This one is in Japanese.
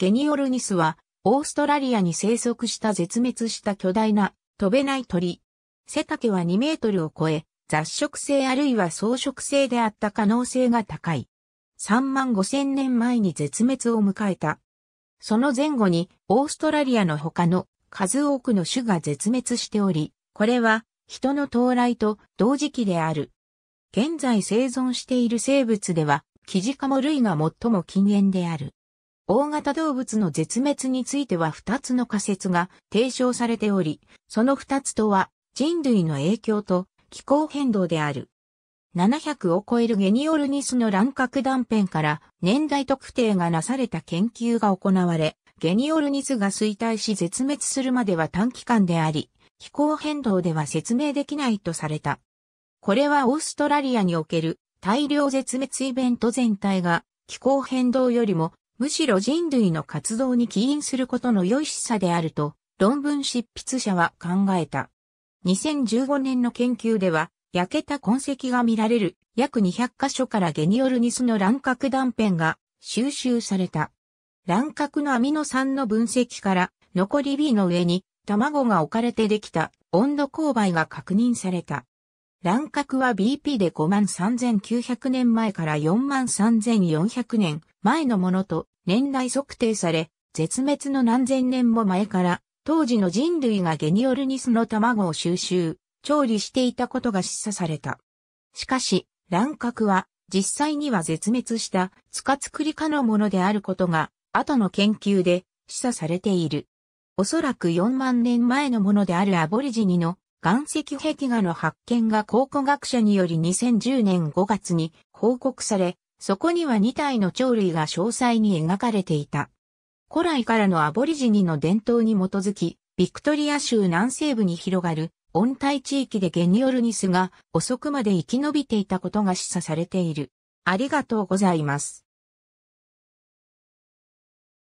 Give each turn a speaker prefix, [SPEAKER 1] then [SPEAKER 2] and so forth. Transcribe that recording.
[SPEAKER 1] ゲニオルニスは、オーストラリアに生息した絶滅した巨大な飛べない鳥。背丈は2メートルを超え、雑食性あるいは草食性であった可能性が高い。3万5千年前に絶滅を迎えた。その前後にオーストラリアの他の数多くの種が絶滅しており、これは人の到来と同時期である。現在生存している生物では、キジカモ類が最も禁煙である。大型動物の絶滅については2つの仮説が提唱されており、その2つとは人類の影響と気候変動である。700を超えるゲニオルニスの乱獲断片から年代特定がなされた研究が行われ、ゲニオルニスが衰退し絶滅するまでは短期間であり、気候変動では説明できないとされた。これはオーストラリアにおける大量絶滅イベント全体が気候変動よりもむしろ人類の活動に起因することの良しさであると、論文執筆者は考えた。2015年の研究では、焼けた痕跡が見られる約200カ所からゲニオルニスの乱獲断片が収集された。乱獲のアミノ酸の分析から残り B の上に卵が置かれてできた温度勾配が確認された。乱獲は BP で5万3900年前から4万3400年前のものと年代測定され、絶滅の何千年も前から、当時の人類がゲニオルニスの卵を収集、調理していたことが示唆された。しかし、乱獲は、実際には絶滅した、つかつくり科のものであることが、後の研究で示唆されている。おそらく4万年前のものであるアボリジニの岩石壁画の発見が考古学者により2010年5月に報告され、そこには2体の鳥類が詳細に描かれていた。古来からのアボリジニの伝統に基づき、ビクトリア州南西部に広がる温帯地域でゲニオルニスが遅くまで生き延びていたことが示唆されている。ありがとうございます。